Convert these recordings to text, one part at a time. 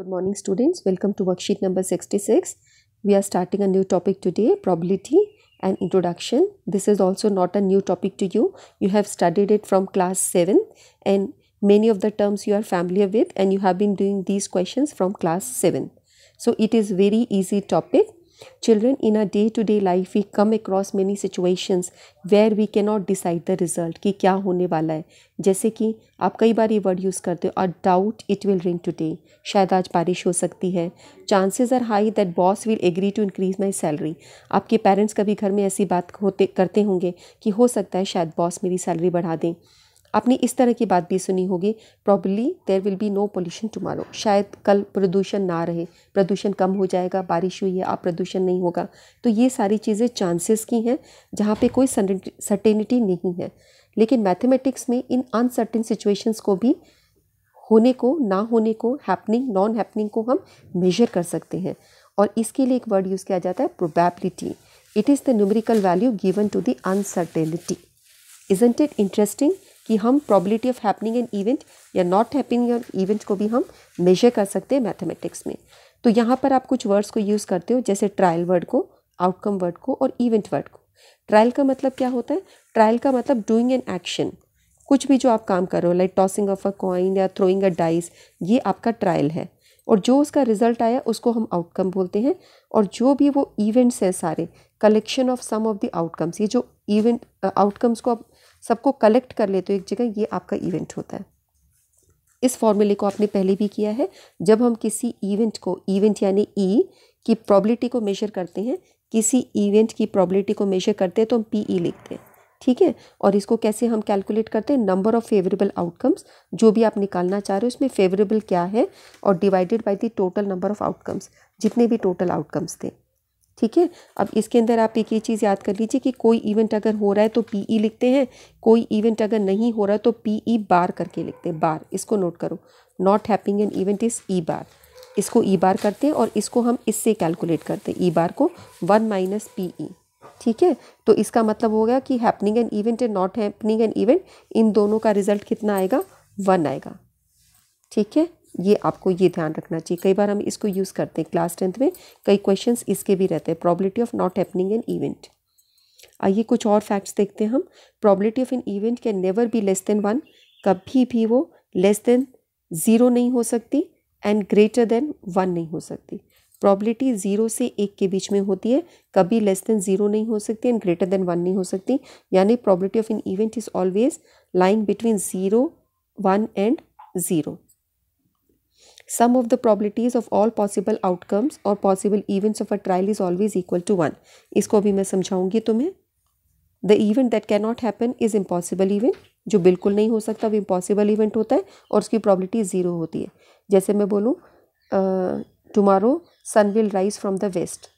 Good morning students. Welcome to worksheet number 66. We are starting a new topic today, probability and introduction. This is also not a new topic to you. You have studied it from class 7 and many of the terms you are familiar with and you have been doing these questions from class 7. So it is very easy topic Children, in our day to day life, we come across many situations where we cannot decide the result कि क्या होने वाला है जैसे कि आप कई बार ये वर्ड यूज़ करते हो और doubt it will rain today शायद आज बारिश हो सकती है chances are high that boss will agree to increase my salary आपके पेरेंट्स कभी घर में ऐसी बात होते करते होंगे कि हो सकता है शायद बॉस मेरी सैलरी बढ़ा दें आपने इस तरह की बात भी सुनी होगी probably there will be no pollution tomorrow शायद कल प्रदूषण ना रहे प्रदूषण कम हो जाएगा बारिश हुई है अब प्रदूषण नहीं होगा तो ये सारी चीज़ें चांसेस की हैं जहाँ पे कोई सर्टेनिटी नहीं है लेकिन मैथमेटिक्स में इन अनसर्टेन सिचुएशंस को भी होने को ना होने को हैपनिंग नॉन हैपनिंग को हम मेजर कर सकते हैं और इसके लिए एक वर्ड यूज़ किया जाता है probability it is the numerical value given to the uncertainty isn't it interesting कि हम probability of happening an event या नॉट हैपनिंग एन इवेंट को भी हम मेजर कर सकते हैं मैथमेटिक्स में तो यहाँ पर आप कुछ वर्ड्स को यूज़ करते हो जैसे ट्रायल वर्ड को आउटकम वर्ड को और इवेंट वर्ड को ट्रायल का मतलब क्या होता है ट्रायल का मतलब डूइंग एन एक्शन कुछ भी जो आप काम कर रहे हो like tossing of a coin या थ्रोइंग अ डाइस ये आपका ट्रायल है और जो उसका रिजल्ट आया उसको हम आउटकम बोलते हैं और जो भी वो इवेंट्स हैं सारे collection of some of the outcomes ये जो इवेंट आउटकम्स को आप सबको कलेक्ट कर लेते हो एक जगह ये आपका इवेंट होता है इस फॉर्मूले को आपने पहले भी किया है जब हम किसी इवेंट को इवेंट यानी ई e की प्रॉबिलिटी को मेजर करते हैं किसी इवेंट की प्रॉबिलिटी को मेजर करते हैं तो हम पी ई e लिखते हैं ठीक है और इसको कैसे हम कैलकुलेट करते हैं नंबर ऑफ़ फेवरेबल आउटकम्स जो भी आप निकालना चाह रहे हो उसमें फेवरेबल क्या है और divided by the total number of outcomes जितने भी टोटल आउटकम्स थे ठीक है अब इसके अंदर आप एक ये चीज़ याद कर लीजिए कि कोई इवेंट अगर हो रहा है तो पी ई e लिखते हैं कोई इवेंट अगर नहीं हो रहा तो पी ई बार करके लिखते हैं बार इसको नोट करो not happening an event is E bar इसको ई e बार करते हैं और इसको हम इससे कैलकुलेट करते हैं ई e बार को वन माइनस पी ई ठीक है तो इसका मतलब हो गया कि happening an event and not happening an event इन दोनों का रिजल्ट कितना आएगा वन आएगा ठीक है ये आपको ये ध्यान रखना चाहिए कई बार हम इसको यूज़ करते हैं क्लास टेंथ में कई क्वेश्चंस इसके भी रहते हैं probability of not happening an event आइए कुछ और फैक्ट्स देखते हैं हम probability of an event can never be less than one कभी भी वो लेस देन ज़ीरो नहीं हो सकती एंड ग्रेटर देन वन नहीं हो सकती प्रॉबिलिटी ज़ीरो से एक के बीच में होती है कभी लेस देन ज़ीरो नहीं हो सकती एंड ग्रेटर देन वन नहीं हो सकती यानी probability of an event is always lying between zero one and zero sum of the probabilities of all possible outcomes और possible events of a trial is always equal to one इसको भी मैं समझाऊंगी तुम्हें the event that can not happen is impossible event जो बिल्कुल नहीं हो सकता वो इम्पॉसिबल इवेंट होता है और उसकी प्रॉबिलिटी ज़ीरो होती है जैसे मैं बोलूँ tomorrow sun will rise from the west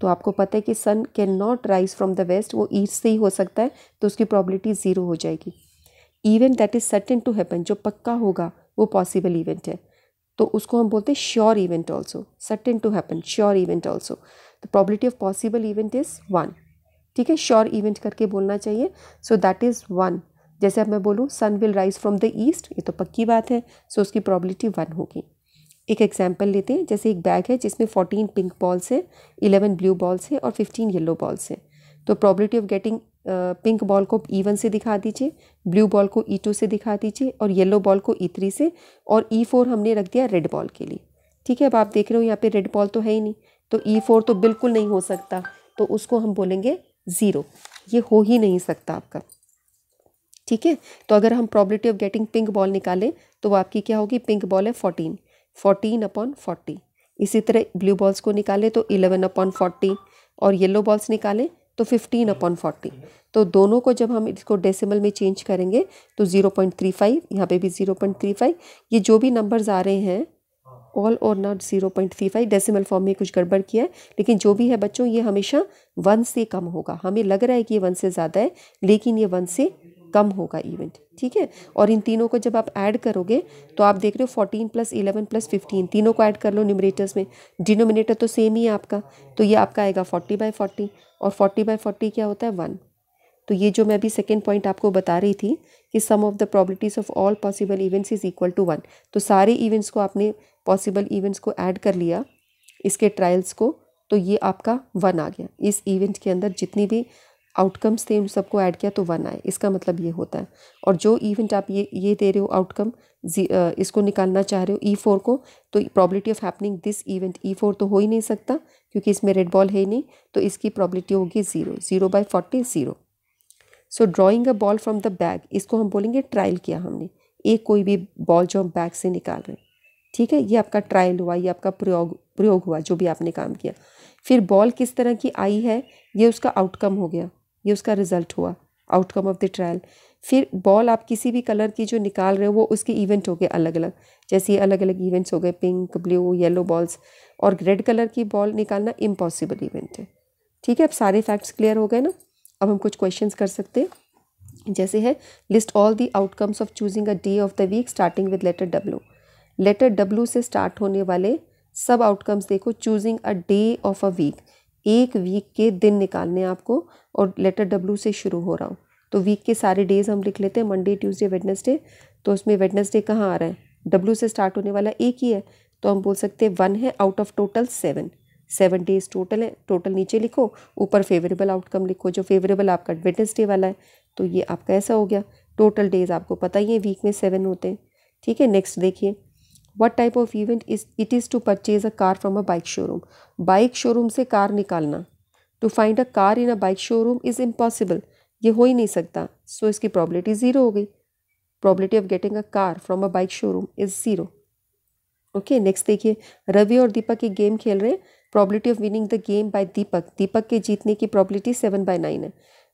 तो आपको पता है कि sun can not rise from the west वो ईस्ट से ही हो सकता है तो उसकी प्रॉबिलिटी ज़ीरो हो जाएगी event that is certain to happen जो पक्का होगा वो पॉसिबल इवेंट है तो उसको हम बोलते हैं sure event also certain to happen sure event also the probability of possible event is one ठीक है श्योर इवेंट करके बोलना चाहिए सो दैट इज़ वन जैसे अब मैं बोलूँ sun will rise from the east ये तो पक्की बात है सो so उसकी प्रॉबिलिटी वन होगी एक एग्जाम्पल लेते हैं जैसे एक बैग है जिसमें फोर्टीन पिंक बॉल्स हैं इलेवन ब्लू बॉल्स है और फिफ्टीन येलो बॉल्स हैं तो probability of getting pink ball को ई वन से दिखा दीजिए ब्लू बॉल को ई e टू से दिखा दीजिए और येलो बॉल को ई e थ्री से और ई e फोर हमने रख दिया रेड बॉल के लिए ठीक है अब आप देख रहे हो यहाँ पे रेड बॉल तो है ही नहीं तो ई फोर तो बिल्कुल नहीं हो सकता तो उसको हम बोलेंगे ज़ीरो ये हो ही नहीं सकता आपका ठीक है तो अगर हम probability of getting pink ball निकालें तो वो आपकी क्या होगी पिंक बॉल है फोर्टीन फोर्टीन अपॉन फोर्टी इसी तरह ब्लू बॉल्स को निकालें तो इलेवन अपॉन फोर्टी और येलो बॉल्स निकालें तो 15 अपॉन फोर्टी तो दोनों को जब हम इसको डेसिमल में चेंज करेंगे तो 0.35 पॉइंट थ्री फाइव यहाँ पर भी फाइव ये जो भी नंबर्स आ रहे हैं ऑल और not zero point three five decimal form में कुछ गड़बड़ किया है लेकिन जो भी है बच्चों ये हमेशा वन से कम होगा हमें लग रहा है कि ये वन से ज़्यादा है लेकिन ये वन से कम होगा इवेंट ठीक है और इन तीनों को जब आप ऐड करोगे तो आप देख रहे हो fourteen plus eleven plus fifteen तीनों को ऐड कर लो न्यूमरेटर्स में डिनोमिनेटर तो सेम ही है आपका तो ये आपका आएगा फोर्टी बाई फोर्टी और फोर्टी बाई फोर्टी क्या होता है वन तो ये जो मैं अभी सेकेंड पॉइंट आपको बता रही थी कि sum of the probabilities of all possible events is equal to one तो सारे इवेंट्स को आपने पॉसिबल इवेंट्स को ऐड कर लिया इसके ट्रायल्स को तो ये आपका वन आ गया इस इवेंट के अंदर जितनी भी आउटकम्स थे उन सबको ऐड किया तो वन आए इसका मतलब ये होता है और जो इवेंट आप ये ये दे रहे हो आउटकम इसको निकालना चाह रहे हो ई e फोर को तो probability of happening this event E four तो हो ही नहीं सकता क्योंकि इसमें रेड बॉल है ही नहीं तो इसकी प्रॉबिलिटी होगी zero zero by forty zero so drawing a ball from the bag इसको हम बोलेंगे ट्रायल किया हमने एक कोई भी बॉल जो हम बैग से निकाल रहे हैं ठीक है ये आपका ट्रायल हुआ ये आपका प्रयोग प्रयोग हुआ जो भी आपने काम किया फिर बॉल किस तरह की आई है ये उसका आउटकम हो गया ये उसका रिजल्ट हुआ आउटकम ऑफ द ट्रायल फिर बॉल आप किसी भी कलर की जो निकाल रहे हो वो उसके इवेंट हो गए अलग अलग जैसे ये अलग अलग इवेंट्स हो गए पिंक ब्लू येलो बॉल्स और रेड कलर की बॉल निकालना इम्पॉसिबल इवेंट है ठीक है अब सारे फैक्ट्स क्लियर हो गए ना अब हम कुछ क्वेश्चंस कर सकते हैं जैसे है list all the outcomes of choosing a day of the week starting with letter W letter W से स्टार्ट होने वाले सब आउटकम्स देखो choosing a day of a week एक वीक के दिन निकालने आपको और लेटर डब्ल्यू से शुरू हो रहा हूँ तो वीक के सारे डेज़ हम लिख लेते हैं मंडे ट्यूसडे वेडनेसडे तो उसमें वेडनेसडे कहाँ आ रहा है डब्ल्यू से स्टार्ट होने वाला एक ही है तो हम बोल सकते हैं वन है out of total seven seven days total है टोटल नीचे लिखो ऊपर फेवरेबल आउटकम लिखो जो फेवरेबल आपका वेडनेसडे वाला है तो ये आपका ऐसा हो गया टोटल डेज आपको पता ही है वीक में सेवन होते हैं ठीक है नेक्स्ट देखिए what type of event is it is to purchase a car from a bike showroom bike showroom से कार निकालना to find a car in a bike showroom is impossible ये हो ही नहीं सकता सो so इसकी probability zero हो गई probability of getting a car from a bike showroom is zero okay next देखिए रवि और दीपक एक गेम खेल रहे हैं probability of winning the game by Deepak Deepak के जीतने की प्रॉबलिटी सेवन बाय नाइन है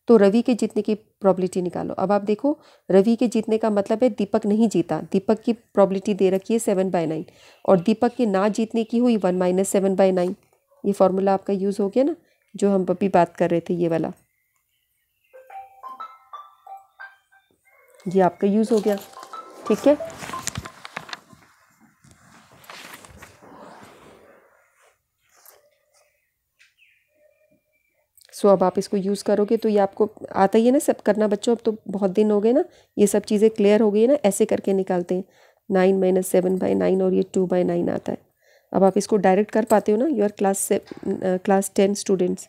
तो रवि के जीतने की प्रॉबिलिटी निकालो अब आप देखो रवि के जीतने का मतलब है दीपक नहीं जीता दीपक की प्रॉब्लिटी दे रखी है सेवन बाय नाइन और दीपक के ना जीतने की हुई one minus seven by nine ये फॉर्मूला आपका यूज़ हो गया ना जो हम अभी बात कर रहे थे ये वाला ये आपका यूज़ हो गया ठीक है सो अब आप इसको यूज़ करोगे तो ये आपको आता ही है ना सब करना बच्चों अब तो बहुत दिन हो गए ना ये सब चीज़ें क्लियर हो गई है ना ऐसे करके निकालते हैं nine minus seven by nine और ये टू बाई नाइन आता है अब आप इसको डायरेक्ट कर पाते हो ना योर क्लास से क्लास टेन स्टूडेंट्स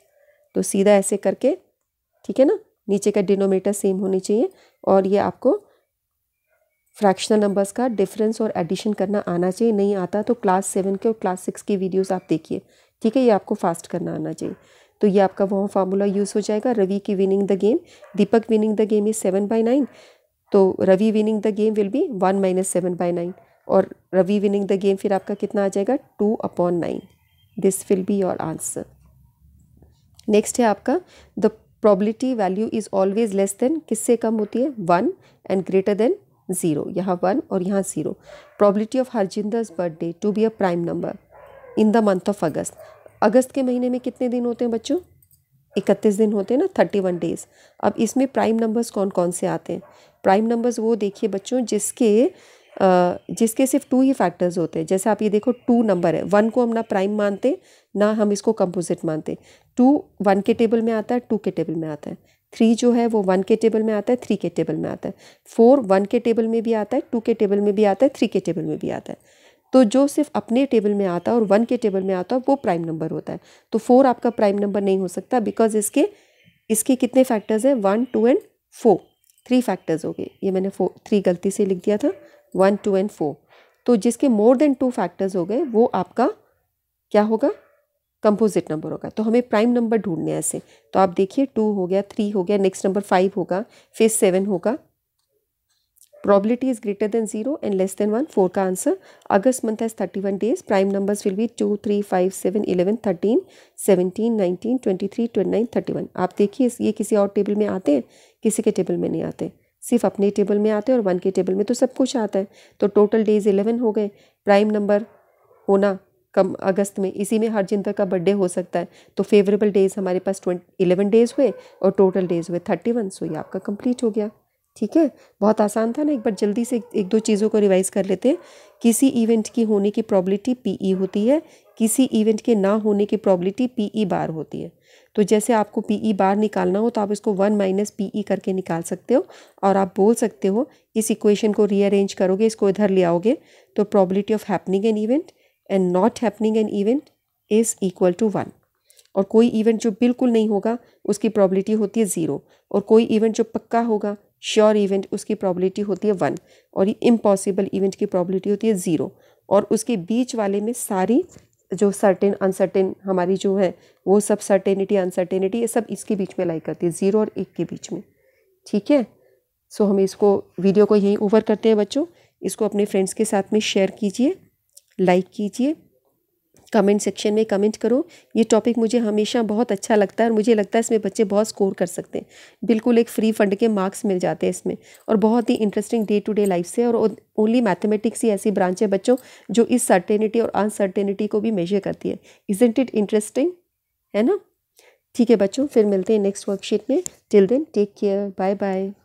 तो सीधा ऐसे करके ठीक है ना नीचे का डिनोमेटर सेम होनी चाहिए और ये आपको फ्रैक्शनल नंबर्स का डिफरेंस और एडिशन करना आना चाहिए नहीं आता तो क्लास सेवन के और क्लास सिक्स की वीडियोज़ आप देखिए ठीक है ये आपको फास्ट करना आना चाहिए तो ये आपका वह फार्मूला यूज़ हो जाएगा रवि की winning the game Deepak winning the game is seven by nine तो Ravi winning the game will be one minus seven by nine और रवि विनिंग द गेम फिर आपका कितना आ जाएगा two upon nine this will be your answer next है आपका the probability value is always less than किससे कम होती है one and greater than zero यहाँ वन और यहाँ zero probability of Harjinder's birthday to be a prime number in the month of August अगस्त के महीने में कितने दिन होते हैं बच्चों इकतीस दिन होते हैं ना थर्टी वन डेज़ अब इसमें प्राइम नंबर्स कौन कौन से आते हैं प्राइम नंबर्स वो देखिए बच्चों जिसके जिसके सिर्फ टू ही फैक्टर्स होते हैं जैसे आप ये देखो टू नंबर है वन को हम ना प्राइम मानते ना हम इसको कंपोजिट मानते टू वन के टेबल में आता है टू के टेबल में आता है थ्री जो है वो वन के टेबल में आता है थ्री के टेबल में आता है फोर वन के टेबल में भी आता है टू के टेबल में भी आता है थ्री के टेबल में भी आता है तो जो सिर्फ अपने टेबल में आता है और वन के टेबल में आता है वो प्राइम नंबर होता है तो फोर आपका प्राइम नंबर नहीं हो सकता बिकॉज इसके इसके कितने फैक्टर्स हैं one two and four three factors हो गए ये मैंने फोर थ्री गलती से लिख दिया था वन टू एंड फोर तो जिसके मोर देन टू फैक्टर्स हो गए वो आपका क्या होगा कंपोजिट नंबर होगा तो हमें प्राइम नंबर ढूंढने ऐसे तो आप देखिए टू हो गया थ्री हो गया नेक्स्ट नंबर फाइव होगा फिर सेवन होगा probability is greater than 0 and less than 1 month ka answer august month has 31 days prime numbers will be 2 3 5 7 11 13 17 19 23 29 31 आप देखिए ये किसी और टेबल में आते हैं किसी के टेबल में नहीं आते सिर्फ अपने टेबल में आते हैं और वन के टेबल में तो सब कुछ आता है तो टोटल डेज इलेवन हो गए प्राइम नंबर होना कम अगस्त में इसी में हर जिंदर का बर्थडे हो सकता है तो फेवरेबल डेज हमारे पास ट्वेंट इलेवन डेज हुए और टोटल डेज हुए थर्टी वन सो ये आपका कंप्लीट हो गया ठीक है बहुत आसान था ना एक बार जल्दी से एक दो चीज़ों को रिवाइज कर लेते हैं किसी इवेंट की होने की प्रॉबिलिटी पी ई होती है किसी इवेंट के ना होने की प्रॉबिलिटी पी ई बार होती है तो जैसे आपको पी ई बार निकालना हो तो आप इसको वन माइनस पी ई करके निकाल सकते हो और आप बोल सकते हो इस इक्वेशन को रीअरेंज करोगे इसको इधर ले आओगे तो probability of happening an event and not happening an event is equal to one और कोई इवेंट जो बिल्कुल नहीं होगा उसकी प्रॉबिलिटी होती है ज़ीरो और कोई इवेंट जो पक्का होगा श्योर इवेंट उसकी प्रॉबिलिटी होती है वन और ये इम्पॉसिबल इवेंट की प्रॉबिलिटी होती है ज़ीरो और उसके बीच वाले में सारी जो सर्टेन अनसर्टेन हमारी जो है वो सब सर्टेनिटी अनसर्टेनिटी ये सब इसके बीच में लाइक करती है ज़ीरो और एक के बीच में ठीक है सो हम इसको वीडियो को यहीं ओवर करते हैं बच्चों इसको अपने फ्रेंड्स के साथ में शेयर कीजिए लाइक कीजिए कमेंट सेक्शन में कमेंट करो ये टॉपिक मुझे हमेशा बहुत अच्छा लगता है और मुझे लगता है इसमें बच्चे बहुत स्कोर कर सकते हैं बिल्कुल एक फ्री फंड के मार्क्स मिल जाते हैं इसमें और बहुत ही interesting day to day life से और ओनली मैथमेटिक्स ही ऐसी ब्रांच है बच्चों जो इस सर्टेनिटी और अनसर्टेनिटी को भी मेजर करती है इजेंट इट इंटरेस्टिंग है ना ठीक है बच्चों फिर मिलते हैं नेक्स्ट वर्कशीट में till then take care bye bye